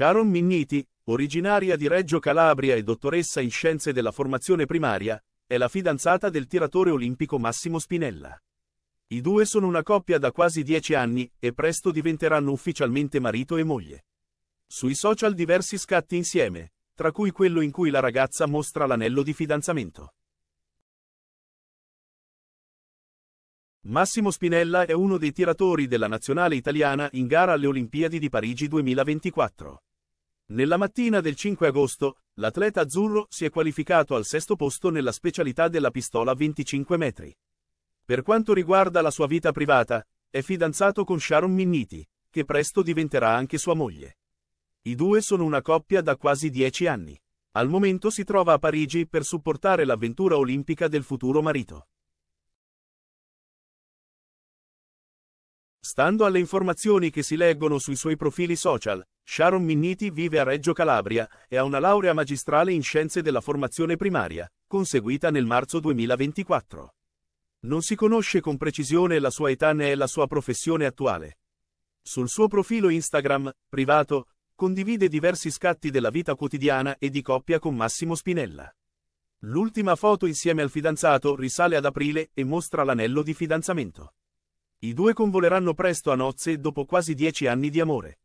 Sharon Minniti, originaria di Reggio Calabria e dottoressa in scienze della formazione primaria, è la fidanzata del tiratore olimpico Massimo Spinella. I due sono una coppia da quasi dieci anni e presto diventeranno ufficialmente marito e moglie. Sui social diversi scatti insieme, tra cui quello in cui la ragazza mostra l'anello di fidanzamento. Massimo Spinella è uno dei tiratori della nazionale italiana in gara alle Olimpiadi di Parigi 2024. Nella mattina del 5 agosto, l'atleta azzurro si è qualificato al sesto posto nella specialità della pistola 25 metri. Per quanto riguarda la sua vita privata, è fidanzato con Sharon Minniti, che presto diventerà anche sua moglie. I due sono una coppia da quasi dieci anni. Al momento si trova a Parigi per supportare l'avventura olimpica del futuro marito. Stando alle informazioni che si leggono sui suoi profili social, Sharon Minniti vive a Reggio Calabria e ha una laurea magistrale in scienze della formazione primaria, conseguita nel marzo 2024. Non si conosce con precisione la sua età né la sua professione attuale. Sul suo profilo Instagram, privato, condivide diversi scatti della vita quotidiana e di coppia con Massimo Spinella. L'ultima foto insieme al fidanzato risale ad aprile e mostra l'anello di fidanzamento. I due convoleranno presto a nozze dopo quasi dieci anni di amore.